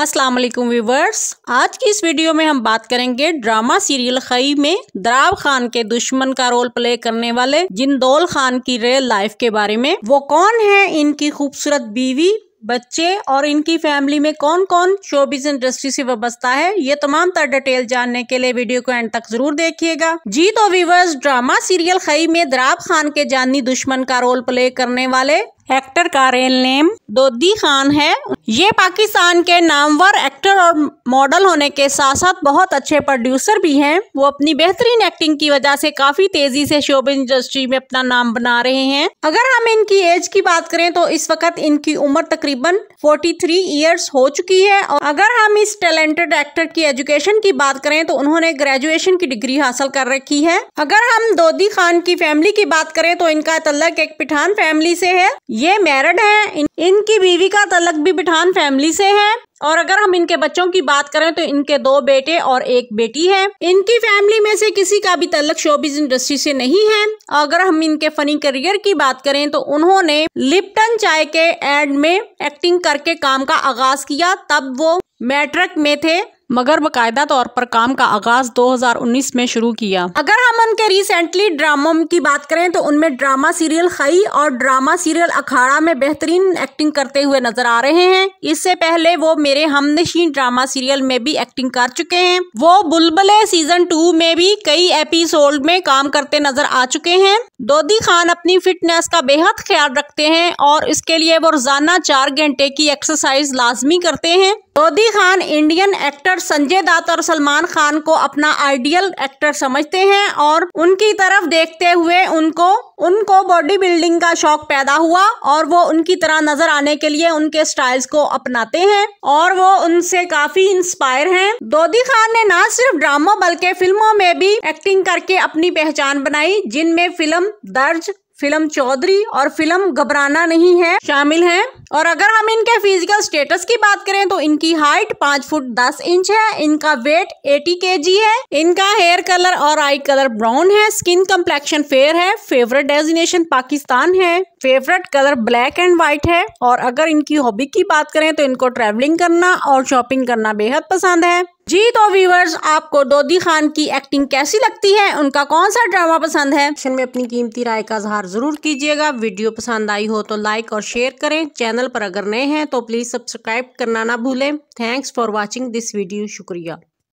अस्सलाम वालेकुम व्यूवर्स आज की इस वीडियो में हम बात करेंगे ड्रामा सीरियल खई में दराब खान के दुश्मन का रोल प्ले करने वाले जिंदौल खान की रियल लाइफ के बारे में वो कौन है इनकी खूबसूरत बीवी बच्चे और इनकी फैमिली में कौन कौन शोबिज इंडस्ट्री से वाबस्ता है ये तमाम तर डिटेल जानने के लिए वीडियो को एंड तक जरूर देखिएगा जी तो व्यूवर्स ड्रामा सीरियल खई में दराब खान के जानी दुश्मन का रोल प्ले करने वाले एक्टर का रियल नेम दोदी खान है ये पाकिस्तान के नामवर एक्टर और मॉडल होने के साथ साथ बहुत अच्छे प्रोड्यूसर भी हैं वो अपनी बेहतरीन एक्टिंग की वजह से काफी तेजी से शोब इंडस्ट्री में अपना नाम बना रहे हैं अगर हम इनकी एज की बात करें तो इस वक्त इनकी उम्र तकरीबन 43 थ्री ईयर्स हो चुकी है और अगर हम इस टैलेंटेड एक्टर की एजुकेशन की बात करें तो उन्होंने ग्रेजुएशन की डिग्री हासिल कर रखी है अगर हम दोदी खान की फैमिली की बात करें तो इनका तल्लक एक पिठान फैमिली से है ये मैरिड हैं इनकी बीवी का तलक भी बिठान फैमिली से है और अगर हम इनके बच्चों की बात करें तो इनके दो बेटे और एक बेटी है इनकी फैमिली में से किसी का भी तलक शोबिज इंडस्ट्री से नहीं है अगर हम इनके फनी करियर की बात करें तो उन्होंने लिप्टन चाय के एड में एक्टिंग करके काम का आगाज किया तब वो मैट्रिक में थे मगर बकायदा तौर पर काम का आगाज 2019 में शुरू किया अगर हम उनके रिसेंटली ड्रामों की बात करें तो उनमें ड्रामा सीरियल खई और ड्रामा सीरियल अखाड़ा में बेहतरीन एक्टिंग करते हुए नजर आ रहे हैं इससे पहले वो मेरे हमनशी ड्रामा सीरियल में भी एक्टिंग कर चुके हैं वो बुलबले सीजन टू में भी कई एपिसोड में काम करते नजर आ चुके हैं दोदी खान अपनी फिटनेस का बेहद ख्याल रखते हैं और इसके लिए वो रोजाना चार घंटे की एक्सरसाइज लाजमी करते हैं दोदी खान इंडियन एक्टर संजय दत्त और सलमान खान को अपना आइडियल एक्टर समझते हैं और उनकी तरफ देखते हुए उनको उनको बॉडी बिल्डिंग का शौक पैदा हुआ और वो उनकी तरह नजर आने के लिए उनके स्टाइल्स को अपनाते हैं और वो उनसे काफी इंस्पायर हैं दोदी खान ने ना सिर्फ ड्रामा बल्कि फिल्मों में भी एक्टिंग करके अपनी पहचान बनाई जिनमें फिल्म दर्ज फिल्म चौधरी और फिल्म घबराना नहीं है शामिल हैं और अगर हम इनके फिजिकल स्टेटस की बात करें तो इनकी हाइट पांच फुट दस इंच है इनका वेट एटी के है इनका हेयर कलर और आई कलर ब्राउन है स्किन कम्प्लेक्शन फेयर है फेवरेट डेजिनेशन पाकिस्तान है favourite colour black and white है और अगर इनकी हॉबी की बात करें तो इनको ट्रेवलिंग करना और शॉपिंग करना बेहद पसंद है जी तो व्यूवर्स आपको दोदी खान की एक्टिंग कैसी लगती है उनका कौन सा ड्रामा पसंद है सेक्शन में अपनी कीमती राय का इजहार जरूर कीजिएगा वीडियो पसंद आई हो तो लाइक और शेयर करें चैनल पर अगर नए हैं तो प्लीज़ सब्सक्राइब करना ना भूलें thanks for watching this video शुक्रिया